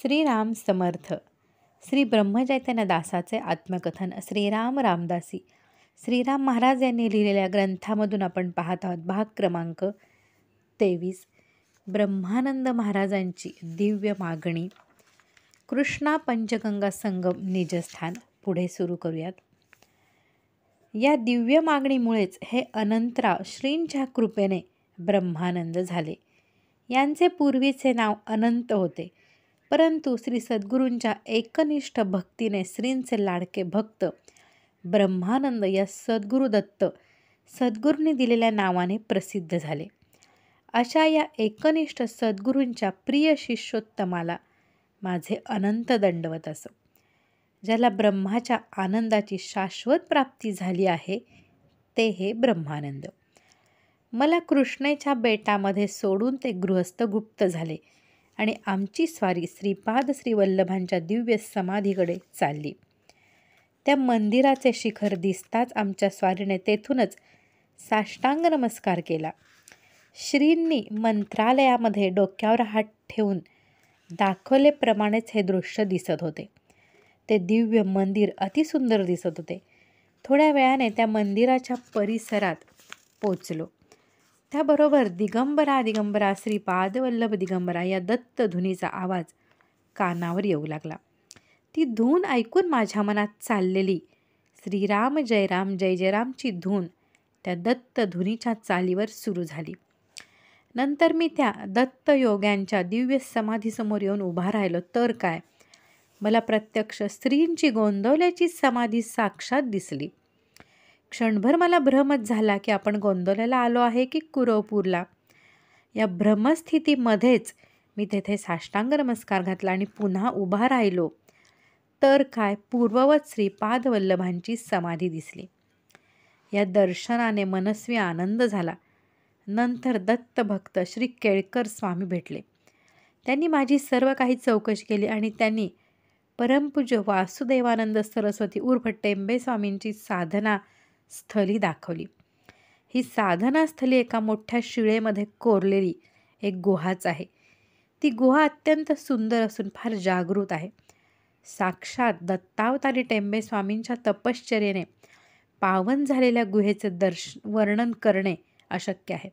श्रीराम समर्थ श्री ब्रह्मचैतन्य आत्मकथन श्रीराम रामदासी श्रीराम महाराज यांनी लिहिलेल्या ग्रंथामधून आपण पाहत आहोत भाग क्रमांक तेवीस ब्रह्मानंद महाराजांची दिव्य मागणी कृष्णा पंचगंगा संगम निजस्थान पुढे सुरू करूयात या दिव्य मागणीमुळेच हे अनंतराव श्रींच्या कृपेने ब्रह्मानंद झाले यांचे पूर्वीचे नाव अनंत होते परंतु श्री सद्गुरूंच्या एकनिष्ठ भक्तीने श्रींचे लाडके भक्त ब्रह्मानंद या सद्गुरुदत्त सद्गुरूंनी दिलेल्या नावाने प्रसिद्ध झाले अशा या एकनिष्ठ सद्गुरूंच्या प्रिय शिष्योत्तमाला माझे अनंत दंडवत असो ज्याला ब्रह्माच्या आनंदाची शाश्वत प्राप्ती झाली आहे ते हे ब्रह्मानंद मला कृष्णेच्या बेटामध्ये सोडून ते गृहस्थ गुप्त झाले आणि आमची स्वारी श्रीपाद श्रीवल्लभांच्या दिव्य समाधीकडे चालली त्या मंदिराचे शिखर दिसताच आमच्या स्वारीने तेथूनच साष्टांग नमस्कार केला श्रींनी मंत्रालयामध्ये डोक्यावर हात ठेवून दाखवलेप्रमाणेच हे दृश्य दिसत होते ते दिव्य मंदिर अतिसुंदर दिसत होते थोड्या वेळाने त्या मंदिराच्या परिसरात पोचलो त्याबरोबर दिगंबरा दिगंबरा श्री पादवल्लभ दिगंबरा या दत्त धुनीचा आवाज कानावर येऊ लागला ती धून ऐकून माझ्या मनात चाललेली श्रीराम जयराम जय जयरामची धून त्या दत्त धुनीच्या चालीवर सुरू झाली नंतर मी त्या दत्त योग्यांच्या दिव्य समाधीसमोर येऊन उभा राहिलो तर काय मला प्रत्यक्ष स्त्रींची गोंधवल्याची समाधी साक्षात दिसली क्षणभर मला भ्रमच झाला की आपण गोंदवल्याला आलो आहे की कुरवपूरला या भ्रमस्थितीमध्येच मी तेथे साष्टांग नमस्कार घातला आणि पुन्हा उभा राहिलो तर काय पूर्ववत श्री पादवल्लभांची समाधी दिसली या दर्शनाने मनस्वी आनंद झाला नंतर दत्तभक्त श्री केळकर स्वामी भेटले त्यांनी माझी सर्व काही चौकशी केली आणि त्यांनी परमपूज्य वासुदेवानंद सरस्वती उर्फ टेंबे स्वामींची साधना स्थली दाखवली ही साधनास्थली एका मोठ्या शिळेमध्ये कोरलेली एक गुहाच आहे ती गुहा अत्यंत सुंदर असून फार जागृत आहे साक्षात दत्तावतारी टेंबे स्वामींच्या तपश्चर्येने पावन झालेल्या गुहेचे दर्श वर्णन करणे अशक्य आहे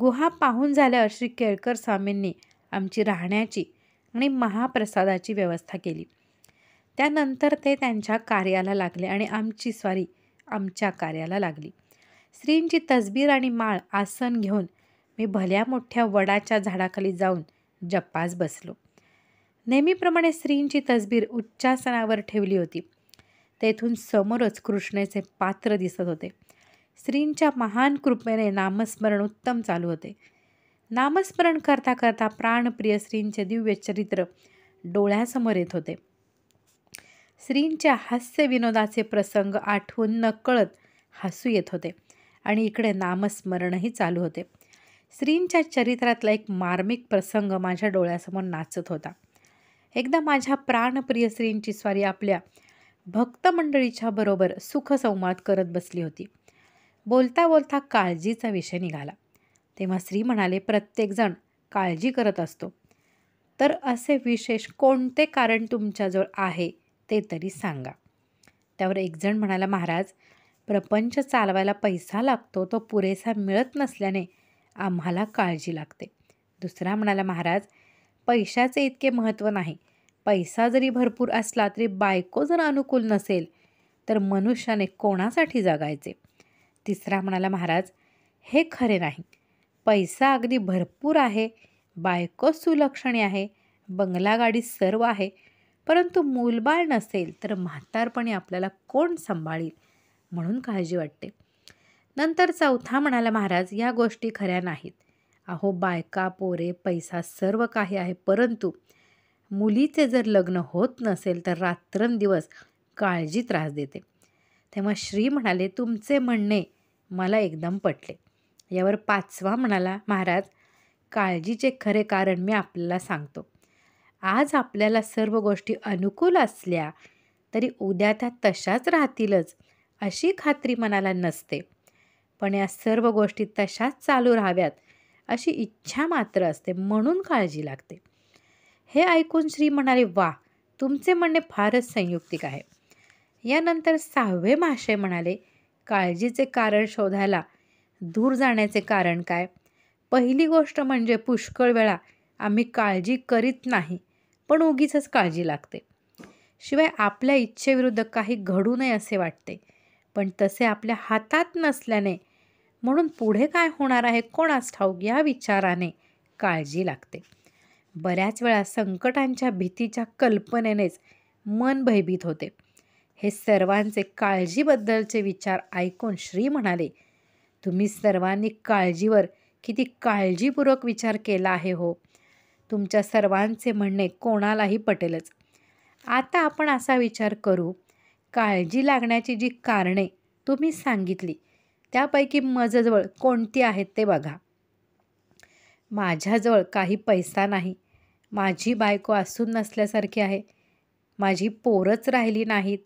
गुहा पाहून झाल्यावर श्री केळकर स्वामींनी आमची राहण्याची आणि महाप्रसादाची व्यवस्था केली त्यानंतर ते त्यांच्या कार्याला लागले आणि आमची स्वारी आमच्या कार्याला लागली स्त्रींची तसबीर आणि माळ आसन घेऊन मी भल्या मोठ्या वडाच्या झाडाखाली जाऊन जप्पास बसलो नेहमीप्रमाणे स्त्रींची तसबीर उच्चासनावर ठेवली होती तेथून समोरच कृष्णेचे पात्र दिसत होते स्त्रींच्या महान कृपेने नामस्मरण उत्तम चालू होते नामस्मरण करता करता प्राणप्रिय स्त्रींचे दिव्य चरित्र डोळ्यासमोर येत होते श्रींच्या हास्यविनोदाचे प्रसंग आठवून नकळत हसू येत होते आणि इकडे नामस्मरणही चालू होते श्रींच्या चरित्रातला एक मार्मिक प्रसंग माझ्या डोळ्यासमोर नाचत होता एकदा माझ्या प्राणप्रिय श्रींची स्वारी आपल्या भक्तमंडळीच्या बरोबर सुखसंवाद करत बसली होती बोलता बोलता काळजीचा विषय निघाला तेव्हा श्री म्हणाले प्रत्येकजण काळजी करत असतो तर असे विशेष कोणते कारण तुमच्याजवळ आहे ते तरी सांगा त्यावर एकजण म्हणाला महाराज प्रपंच चालवायला पैसा लागतो तो पुरेसा मिळत नसल्याने आम्हाला काळजी लागते दुसरा म्हणाला महाराज पैशाचे इतके महत्त्व नाही पैसा जरी भरपूर असला तरी बायको जर अनुकूल नसेल तर मनुष्याने कोणासाठी जगायचे तिसरा म्हणाला महाराज हे खरे नाही पैसा अगदी भरपूर आहे बायको सुलक्षणी आहे बंगला गाडी सर्व आहे परंतु मूलबाळ नसेल तर म्हातारपणे आपल्याला कोण सांभाळील म्हणून काळजी वाटते नंतर चौथा म्हणाला महाराज या गोष्टी खऱ्या नाहीत अहो बायका पोरे पैसा सर्व काही आहे परंतु मुलीचे जर लग्न होत नसेल तर रात्रंदिवस काळजी त्रास देते तेव्हा श्री म्हणाले तुमचे म्हणणे मला एकदम पटले यावर पाचवा म्हणाला महाराज काळजीचे खरे कारण मी आपल्याला सांगतो आज आपल्याला सर्व गोष्टी अनुकूल असल्या तरी उद्या त्या तशाच राहतीलच अशी खात्री मनाला नसते पण या सर्व गोष्टी तशाच चालू राहाव्यात अशी इच्छा मात्र असते म्हणून काळजी लागते हे ऐकून श्री म्हणाले वा तुमचे म्हणणे फारच संयुक्तिक आहे यानंतर सहावे महाशय म्हणाले काळजीचे कारण शोधायला दूर जाण्याचे कारण काय पहिली गोष्ट म्हणजे पुष्कळ वेळा आम्ही काळजी करीत नाही पण उगीच काळजी लागते शिवाय आपल्या इच्छेविरुद्ध काही घडू नये असे वाटते पण तसे आपल्या हातात नसल्याने म्हणून पुढे काय होणार आहे कोणास ठाऊक या विचाराने काळजी लागते बऱ्याच वेळा संकटांच्या भीतीच्या कल्पनेनेच मन भयभीत होते हे सर्वांचे काळजीबद्दलचे विचार ऐकून श्री म्हणाले तुम्ही सर्वांनी काळजीवर किती काळजीपूर्वक विचार केला आहे हो तुमच्या सर्वांचे म्हणणे कोणालाही पटेलच आता आपण असा विचार करू काळजी लागण्याची जी कारणे तुम्ही सांगितली त्यापैकी मजजवळ कोणती आहेत ते बघा माझ्याजवळ काही पैसा नाही माझी बायको असून नसल्यासारखी आहे माझी पोरच राहिली नाहीत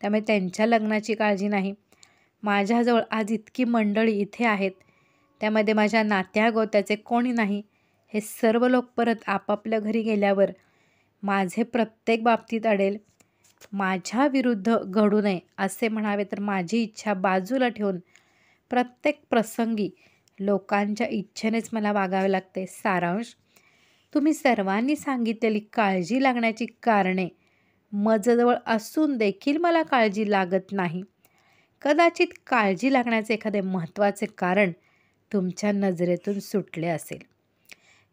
त्यामुळे त्यांच्या लग्नाची काळजी नाही माझ्याजवळ आज इतकी मंडळी इथे आहेत त्यामध्ये माझ्या नात्या गोत्याचे कोणी नाही हे सर्व लोक परत आपापल्या घरी गेल्यावर माझे प्रत्येक बाबतीत अडेल माझ्या विरुद्ध घडू नये असे म्हणावे तर माझी इच्छा बाजूला ठेवून प्रत्येक प्रसंगी लोकांच्या इच्छेनेच मला वागावे लागते सारांश तुम्ही सर्वांनी सांगितलेली काळजी लागण्याची कारणे मजजवळ असून देखील मला काळजी लागत नाही कदाचित काळजी लागण्याचे एखादे महत्त्वाचे कारण तुमच्या नजरेतून सुटले असेल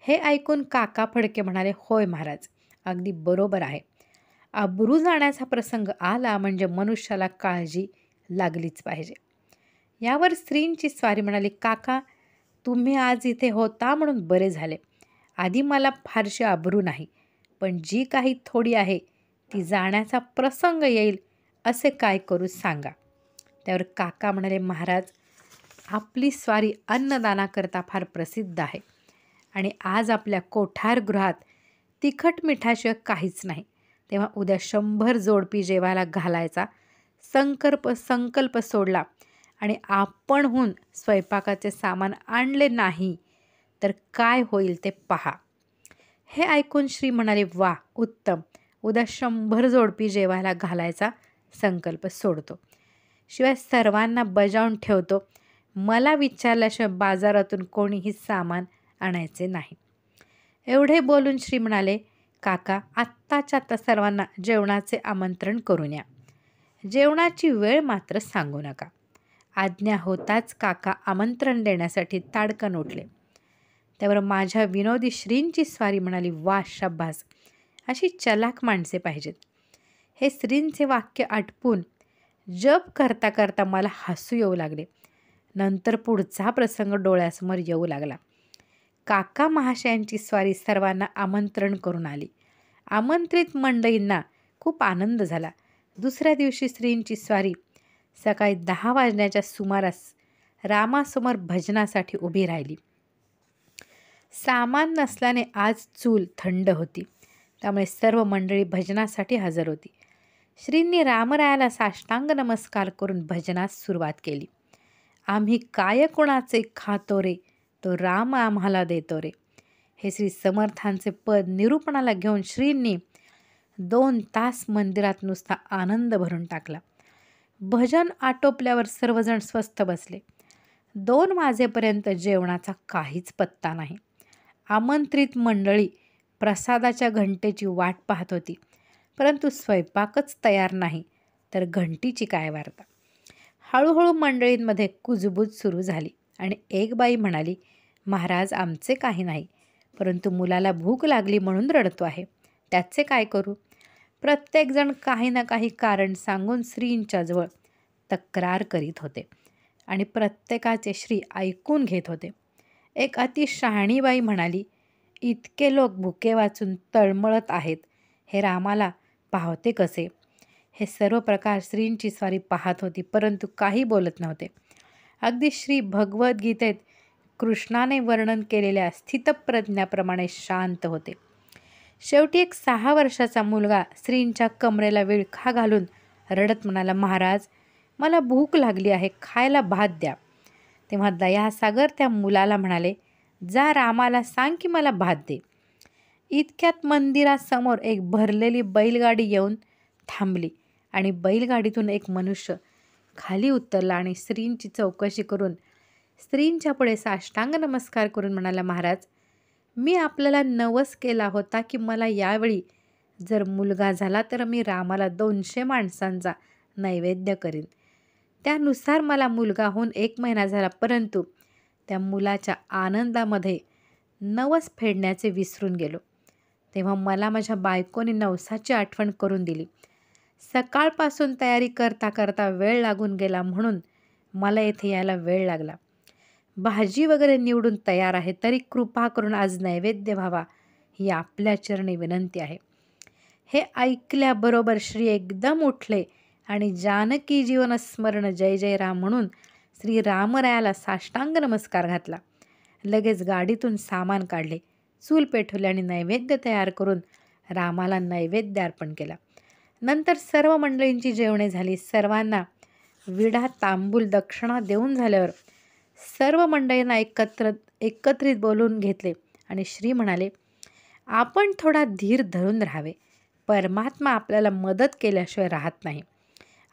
हे ऐकून काका फडके म्हणाले होय महाराज अगदी बरोबर आहे आबरू जाण्याचा प्रसंग आला म्हणजे मनुष्याला काळजी लागलीच पाहिजे यावर स्त्रींची स्वारी म्हणाली काका तुम्ही आज इथे होता म्हणून बरे झाले आधी मला फारशी आबरू नाही पण जी काही थोडी आहे ती जाण्याचा प्रसंग येईल असे काय करू सांगा त्यावर काका म्हणाले महाराज आपली स्वारी अन्नदानाकरता फार प्रसिद्ध आहे आणि आज आपल्या कोठार गृहात तिखट मिठाशिवाय काहीच नाही तेव्हा उद्या शंभर जोडपी जेवायला घालायचा संकल्प संकल्प सोडला आणि आपणहून स्वयंपाकाचे सामान आणले नाही तर काय होईल ते पहा हे ऐकून श्री म्हणाले वा उत्तम उद्या शंभर जोडपी जेवायला घालायचा संकल्प सोडतो शिवाय सर्वांना बजावून ठेवतो मला विचारल्याशिवाय बाजारातून कोणीही सामान आणायचे नाही एवढे बोलून श्री म्हणाले काका आत्ताच्या आत्ता सर्वांना जेवणाचे आमंत्रण करून या जेवणाची वेळ मात्र सांगू नका आज्ञा होताच काका आमंत्रण देण्यासाठी ताडकन उठले त्यावर माझ्या विनोदी श्रींची स्वारी म्हणाली वा शब्बास अशी चलाक माणसे पाहिजेत हे श्रींचे वाक्य आटपून जप करता करता मला हसू येऊ लागले नंतर पुढचा प्रसंग डोळ्यासमोर येऊ लागला काका महाशयांची स्वारी सर्वांना आमंत्रण करून आली आमंत्रित मंडळींना खूप आनंद झाला दुसऱ्या दिवशी स्त्रींची स्वारी सकाळी दहा वाजण्याच्या सुमारास रामासमोर भजनासाठी उभी राहिली सामान नसल्याने आज चूल थंड होती त्यामुळे सर्व मंडळी भजनासाठी हजर होती श्रींनी रामरायाला साष्टांग नमस्कार करून भजनास सुरुवात केली आम्ही काय कोणाचे खातोरे रे तो राम आम्हाला देतो रे हे श्री समर्थांचे पद निरूपणाला घेऊन श्रींनी दोन तास मंदिरात नुसता आनंद भरून टाकला भजन आटोपल्यावर सर्वजण स्वस्थ बसले दोन वाजेपर्यंत जेवणाचा काहीच पत्ता नाही आमंत्रित मंडळी प्रसादाच्या घंटेची वाट पाहत होती परंतु स्वयंपाकच तयार नाही तर घंटीची काय वार्ता हळूहळू मंडळींमध्ये कुजबूज सुरू झाली आणि एक बाई म्हणाली महाराज आमचे काही नाही परंतु मुलाला भूक लागली म्हणून रडतो आहे त्याचे काय करू प्रत्येकजण काही ना काही कारण सांगून श्रींच्याजवळ तक्रार करीत होते आणि प्रत्येकाचे श्री ऐकून घेत होते एक अति शहाणीबाई म्हणाली इतके लोक भुके वाचून तळमळत आहेत हे रामाला पाहते कसे हे सर्व प्रकार श्रींची स्वारी पाहत होती परंतु काही बोलत नव्हते अगदी श्री भगवद्गीतेत कृष्णाने वर्णन केलेल्या स्थितप्रज्ञाप्रमाणे शांत होते शेवटी एक सहा वर्षाचा मुलगा स्त्रींच्या कमरेला विळखा घालून रडत म्हणाला महाराज मला भूक लागली आहे खायला भात द्या तेव्हा दयासागर त्या मुलाला म्हणाले जा रामाला सांग की मला भात दे इतक्यात मंदिरासमोर एक भरलेली बैलगाडी येऊन थांबली आणि बैलगाडीतून एक मनुष्य खाली उतरला आणि स्त्रींची चौकशी करून स्त्रींच्या पुढे साष्टांग नमस्कार करून म्हणाला महाराज मी आपल्याला नवस केला होता की मला यावेळी जर मुलगा झाला तर मी रामाला दोनशे माणसांचा नैवेद्य करीन त्यानुसार मला मुलगा होऊन एक महिना झाला परंतु त्या मुलाच्या आनंदामध्ये नवस फेडण्याचे विसरून गेलो तेव्हा मला माझ्या बायकोने नवसाची आठवण करून दिली सकाळपासून तयारी करता करता वेळ लागून गेला म्हणून मला येथे यायला वेळ लागला भाजी वगैरे निवडून तयार आहे तरी कृपा करून आज नैवेद्य व्हावा ही आपल्या चरणी विनंती आहे हे ऐकल्याबरोबर श्री एकदम उठले आणि जानकी जीवन स्मरण जय जय राम म्हणून श्री रामरायाला साष्टांग नमस्कार घातला लगेच गाडीतून सामान काढले चूल पेठवले आणि नैवेद्य तयार करून रामाला नैवेद्य अर्पण केला नंतर सर्व मंडळींची जेवणे झाली सर्वांना विडा तांबूल दक्षिणा देऊन झाल्यावर सर्व मंडळींना एकत्र एकत्रित बोलून घेतले आणि श्री म्हणाले आपण थोडा धीर धरून राहावे परमात्मा आपल्याला मदत केल्याशिवाय राहत नाही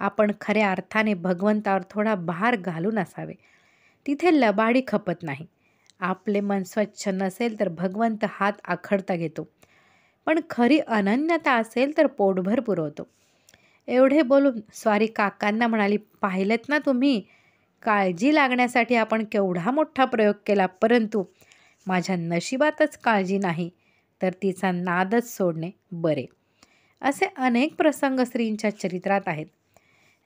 आपण खऱ्या अर्थाने भगवंतावर थोडा भार घालून असावे तिथे लबाडी खपत नाही आपले मन स्वच्छ नसेल तर भगवंत हात आखडता घेतो पण खरी अनन्यता असेल तर पोटभर पुरवतो एवढे बोलून स्वारी काकांना म्हणाली पाहिलेत ना तुम्ही काळजी लागण्यासाठी आपण केवढा मोठा प्रयोग केला परंतु माझ्या नशिबातच काळजी नाही तर तिचा नादच सोडणे बरे असे अनेक प्रसंग स्त्रींच्या चरित्रात आहेत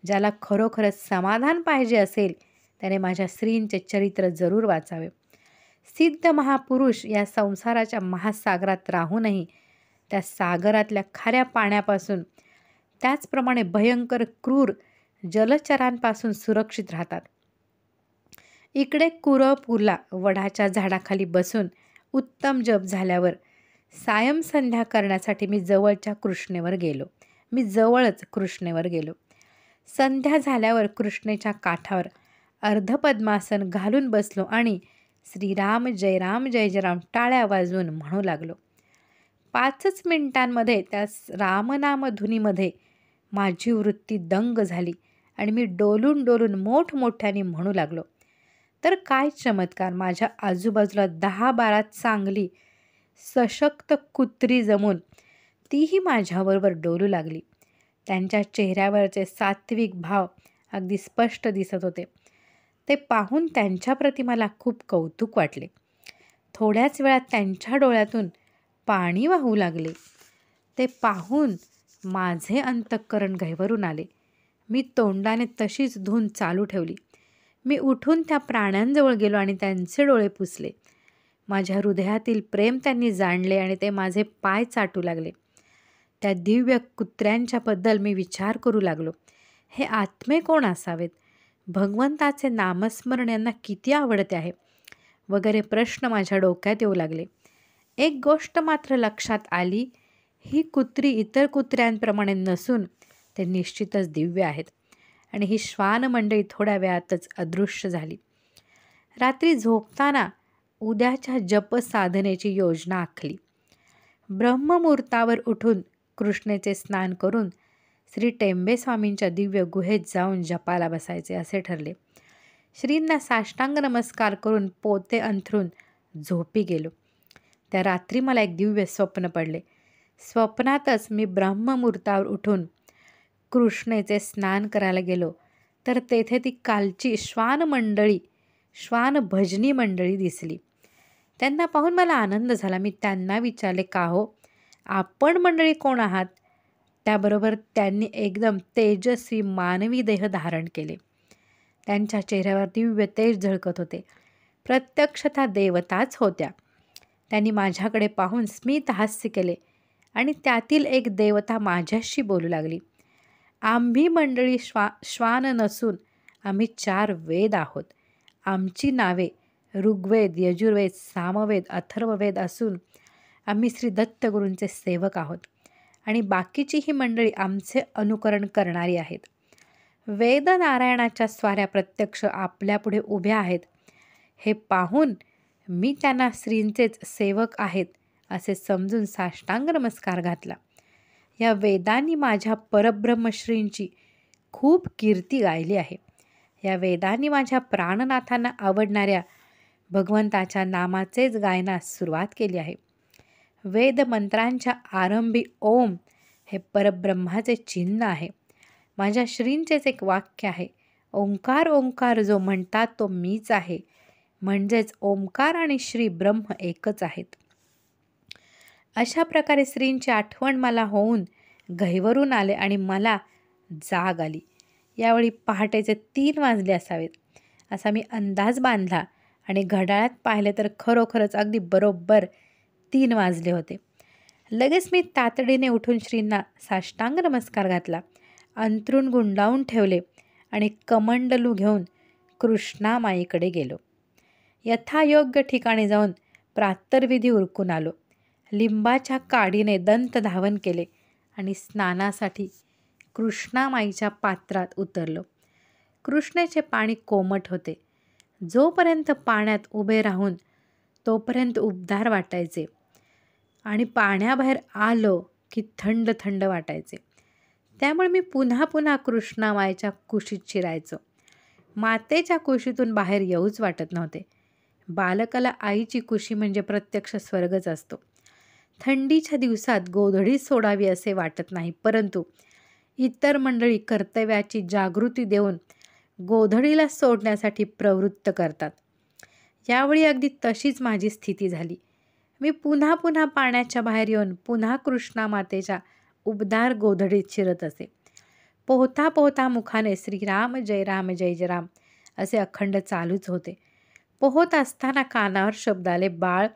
ज्याला खरोखरच समाधान पाहिजे असेल त्याने माझ्या स्त्रींचे चरित्र जरूर वाचावे सिद्ध महापुरुष या संसाराच्या महासागरात राहूनही त्या सागरातल्या खाऱ्या पाण्यापासून त्याचप्रमाणे भयंकर क्रूर जलचरांपासून सुरक्षित राहतात इकडे कुरपुला वडाच्या झाडाखाली बसून उत्तम जप झाल्यावर सायम संध्या करण्यासाठी मी जवळच्या कृष्णेवर गेलो मी जवळच कृष्णेवर गेलो संध्या झाल्यावर कृष्णेच्या काठावर अर्धपद्मासन घालून बसलो आणि श्रीराम जय राम जय जयराम टाळ्या वाजवून म्हणू लागलो पाचच मिनिटांमध्ये त्या रामनामधुनीमध्ये माझी वृत्ती दंग झाली आणि मी डोलून डोलून मोठमोठ्याने म्हणू लागलो तर काय चमत्कार माझ्या आजूबाजूला दहा बारा चांगली सशक्त कुत्री जमून तीही माझ्याबरोबर डोलू लागली त्यांच्या चेहऱ्यावरचे सात्विक भाव अगदी स्पष्ट दिसत होते ते पाहून त्यांच्याप्रती मला खूप कौतुक वाटले थोड्याच वेळात त्यांच्या डोळ्यातून पाणी वाहू लागले ते पाहून माझे अंतःकरण घैवरून आले मी तोंडाने तशीच धून चालू ठेवली मी उठून त्या प्राण्यांजवळ गेलो आणि त्यांचे डोळे पुसले माझ्या हृदयातील प्रेम त्यांनी जाणले आणि ते माझे पाय चाटू लागले त्या दिव्य कुत्र्यांच्याबद्दल मी विचार करू लागलो हे आत्मे कोण असावेत भगवंताचे नामस्मरण यांना किती आवडते आहे वगैरे प्रश्न माझ्या डोक्यात येऊ लागले एक गोष्ट मात्र लक्षात आली ही कुत्री इतर कुत्र्यांप्रमाणे नसून ते निश्चितच दिव्य आहेत आणि ही श्वान मंडळी थोड्या वेळातच अदृश्य झाली रात्री झोपताना उद्याच्या जप साधनेची योजना आखली ब्रह्ममुहूर्तावर उठून कृष्णेचे स्नान करून श्री टेंबेस्वामींच्या दिव्य गुहेत जाऊन जपाला बसायचे असे ठरले श्रींना साष्टांग नमस्कार करून पोते अंथरून झोपी गेलो त्या रात्री मला एक दिव्य स्वप्न पडले स्वप्नातच मी ब्रह्ममुहूर्तावर उठून कृष्णेचे स्नान करायला गेलो तर तेथे ती कालची श्वान मंडळी श्वान भजनी मंडळी दिसली त्यांना पाहून मला आनंद झाला मी त्यांना विचारले का हो आपण मंडळी कोण आहात त्याबरोबर त्यांनी एकदम तेजस्वी मानवी देह धारण केले त्यांच्या चेहऱ्यावर दिव्य तेज झळकत होते प्रत्यक्षता देवताच होत्या त्यांनी माझ्याकडे पाहून स्मित हास्य केले आणि त्यातील एक देवता माझ्याशी बोलू लागली आम्ही मंडळी श्वा श्वान नसून आम्ही चार वेद आहोत आमची नावे ऋग्वेद यजुर्वेद सामवेद अथर्ववेद असून आम्ही श्री दत्तगुरूंचे सेवक आहोत आणि बाकीची ही मंडळी आमचे अनुकरण करणारी आहेत वेद नारायणाच्या स्वाऱ्या प्रत्यक्ष आपल्यापुढे उभ्या आहेत हे पाहून मी त्यांना श्रींचेच सेवक आहेत असे समजून साष्टांग नमस्कार घातला या वेदांनी माझ्या परब्रह्मश्रींची खूप कीर्ती गायली आहे या वेदांनी माझ्या प्राणनाथांना आवडणाऱ्या भगवंताच्या नामाचेच गायनास सुरुवात केली आहे वेद आरंभी ओम हे परब्रह्माचे चिन्ह आहे माझ्या श्रींचेच एक वाक्य आहे ओंकार ओंकार जो म्हणतात तो मीच आहे म्हणजेच ओंकार आणि श्री ब्रह्म एकच आहेत अशा प्रकारे स्त्रींची आठवण मला होऊन घैवरून आले आणि मला जाग आली यावेळी पहाटेचे तीन वाजले असावेत असा मी अंदाज बांधला आणि घड्याळात पाहिले तर खरोखरच अगदी बरोबर तीन वाजले होते लगेच मी तातडीने उठून श्रींना साष्टांग नमस्कार घातला अंतरून गुंडावून ठेवले आणि कमंडलू घेऊन कृष्णामाईकडे गेलो यथायोग्य ठिकाणी जाऊन प्रातर्विधी उरकून आलो लिंबाच्या काडीने दंत धावन केले आणि स्नानासाठी कृष्णामाईच्या पात्रात उतरलो कृष्णेचे पाणी कोमट होते जोपर्यंत पाण्यात उभे राहून तोपर्यंत उबदार वाटायचे आणि पाण्याबाहेर आलो की थंड थंड वाटायचे त्यामुळे मी पुन्हा पुन्हा कृष्णामाईच्या कुशीत शिरायचो मातेच्या कुशीतून बाहेर येऊच वाटत नव्हते बालकाला आईची कुशी म्हणजे प्रत्यक्ष स्वर्गच असतो थंडीच्या दिवसात गोधडी सोडावी असे वाटत नाही परंतु इतर मंडळी कर्तव्याची जागृती देऊन गोधडीला सोडण्यासाठी प्रवृत्त करतात यावेळी अगदी तशीच माझी स्थिती झाली मी पुन्हा पुन्हा पाण्याच्या बाहेर येऊन पुन्हा कृष्णामातेच्या उबदार गोधडीत शिरत असे पोहता पोहता मुखाने श्रीराम जय राम जय जय राम असे अखंड चालूच होते पोहत असताना कानावर शब्द आले बाळ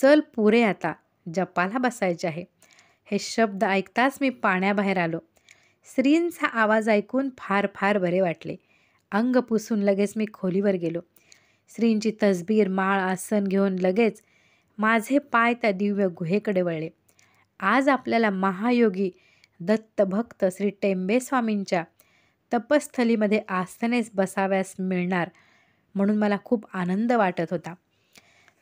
चल पुरे आता जपाला बसायचे आहे हे शब्द ऐकताच मी पाण्याबाहेर आलो स्त्रींचा आवाज ऐकून फार फार बरे वाटले अंग पुसून लगेच मी खोलीवर गेलो स्त्रींची तसबीर माळ आसन घेऊन लगेच माझे पाय त्या दिव्य गुहेकडे वळले आज आपल्याला महायोगी दत्तभक्त श्री टेंबेस्वामींच्या तपस्थलीमध्ये आसनेस बसाव्यास मिळणार म्हणून मला खूप आनंद वाटत होता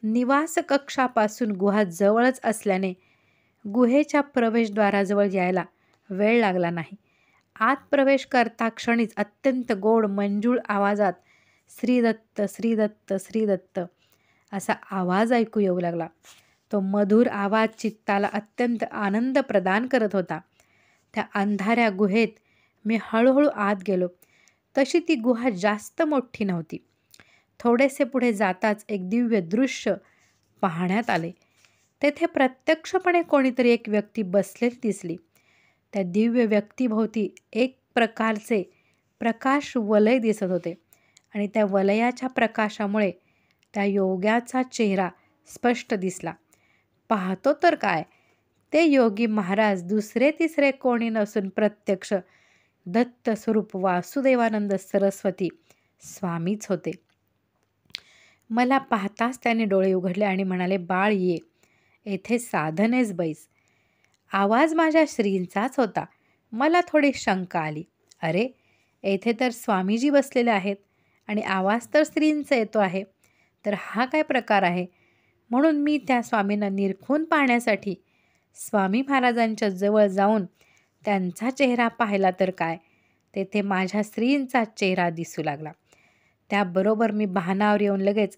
निवास कक्षापासून गुहा जवळच असल्याने गुहेच्या प्रवेशद्वाराजवळ यायला वेळ लागला नाही आत प्रवेश करता क्षणीच अत्यंत गोड मंजूळ आवाजात श्रीदत्त श्रीदत्त श्रीदत्त असा आवाज ऐकू येऊ लागला तो मधुर आवाज चित्ताला अत्यंत आनंद प्रदान करत होता त्या अंधाऱ्या गुहेत मी हळूहळू आत गेलो तशी ती गुहा जास्त मोठी नव्हती थोडेसे पुढे जाताच एक दिव्य दृश्य पाहण्यात आले तेथे प्रत्यक्षपणे कोणीतरी एक व्यक्ती बसलेली दिसली त्या दिव्य व्यक्तीभोवती एक प्रकारचे प्रकाश वलय दिसत होते आणि त्या वलयाच्या प्रकाशामुळे त्या योग्याचा चेहरा स्पष्ट दिसला पाहतो तर काय ते योगी महाराज दुसरे तिसरे कोणी नसून प्रत्यक्ष दत्त स्वरूप वासुदेवानंद सरस्वती स्वामीच होते मला पाहताच त्याने डोळे उघडले आणि म्हणाले बाळ ये येथे साधनेच बैस आवाज माझ्या श्रींचाच होता मला थोडी शंका आली अरे येथे तर स्वामीजी बसलेले आहेत आणि आवाज तर स्त्रींचा येतो आहे तर हा काय प्रकार आहे म्हणून मी त्या स्वामींना निरखून पाहण्यासाठी स्वामी महाराजांच्या जवळ जाऊन त्यांचा चेहरा पाहिला तर काय तेथे माझ्या स्त्रींचा चेहरा दिसू लागला त्याबरोबर मी बहानावर येऊन लगेच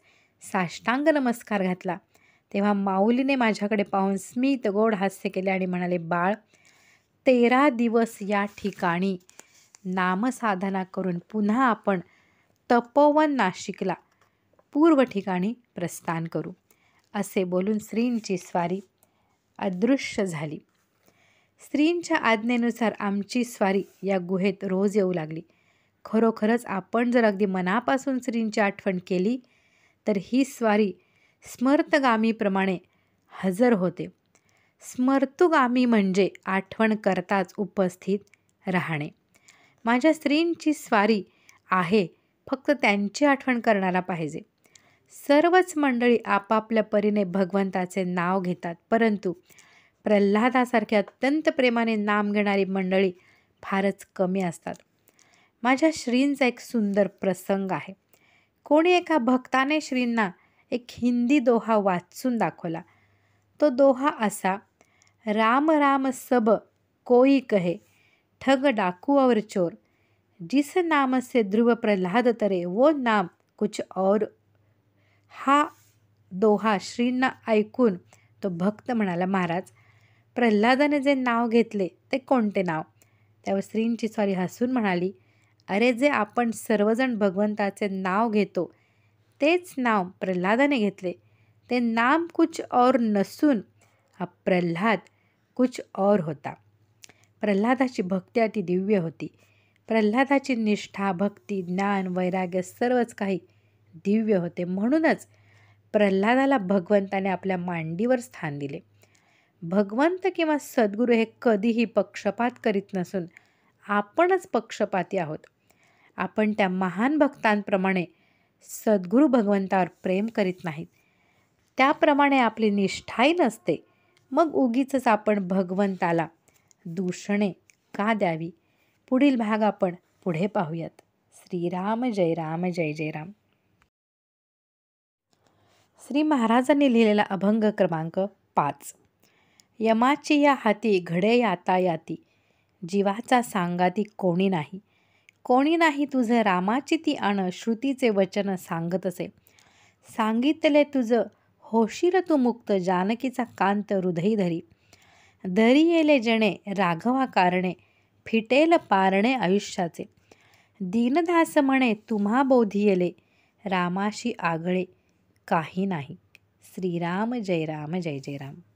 साष्टांग नमस्कार घातला तेव्हा माऊलीने माझ्याकडे पाहून स्मित गोड हास्य केले आणि म्हणाले बाळ तेरा दिवस या ठिकाणी नामसाधना करून पुन्हा आपण तपोवन नाशिकला पूर्व ठिकाणी प्रस्थान करू असे बोलून स्त्रींची स्वारी अदृश्य झाली स्त्रींच्या आज्ञेनुसार आमची स्वारी या गुहेत रोज येऊ लागली खरोखरच आपण जर अगदी मनापासून श्रींची आठवण केली तर ही स्वारी स्मर्तगामीप्रमाणे हजर होते स्मर्तुगामी म्हणजे आठवण करताच उपस्थित राहणे माझ्या स्त्रींची स्वारी आहे फक्त त्यांची आठवण करणारा पाहिजे सर्वच मंडळी आपापल्या परीने भगवंताचे नाव घेतात परंतु प्रल्हादासारख्या अत्यंत प्रेमाने नाम घेणारी मंडळी फारच कमी असतात माझ्या श्रींचा एक सुंदर प्रसंग आहे कोणी एका भक्ताने श्रींना एक हिंदी दोहा वाचून दाखवला तो दोहा असा राम राम सब कोई कहे ठग डाकू और चोर जिस नाम से ध्रुव प्रल्हाद तरे वो नाम कुछ और हा दोहा श्रींना ऐकून तो भक्त म्हणाला महाराज प्रल्हादाने जे नाव घेतले ते कोणते नाव त्यावर श्रींची सॉरी हसून म्हणाली अरे जे आपण सर्वजण भगवंताचे नाव घेतो तेच नाव प्रल्हादाने घेतले ते नाम कुछ और नसून हा प्रल्हाद कुछ और होता प्रल्हादाची भक्ती अति दिव्य होती प्रल्हादाची निष्ठा भक्ती ज्ञान वैराग्य सर्वच काही दिव्य होते म्हणूनच प्रल्हादाला भगवंताने आपल्या मांडीवर स्थान दिले भगवंत किंवा सद्गुरू हे कधीही पक्षपात करीत नसून आपणच पक्षपाती आहोत आपण त्या महान भक्तांप्रमाणे सद्गुरू भगवंतावर प्रेम करीत नाहीत त्याप्रमाणे आपली निष्ठाही नसते मग उगीच आपण भगवंताला दूषणे का द्यावी पुढील भाग आपण पुढे पाहूयात श्रीराम जय राम जय जय राम श्री महाराजांनी लिहिलेला अभंग क्रमांक पाच यमाची या हाती घडे याता याती जीवाचा सांगाती कोणी नाही कोणी नाही तुझं रामाची ती अण श्रुतीचे वचन सांगत असे सांगितले तुझं होशील तू मुक्त जानकीचा कांत हृदय धरी धरी येले जणे राघवा कारणे फिटेल पारणे आयुष्याचे दीनदास म्हणे तुम्हा बोधियले रामाशी आगळे काही नाही श्रीराम जय राम जय जय राम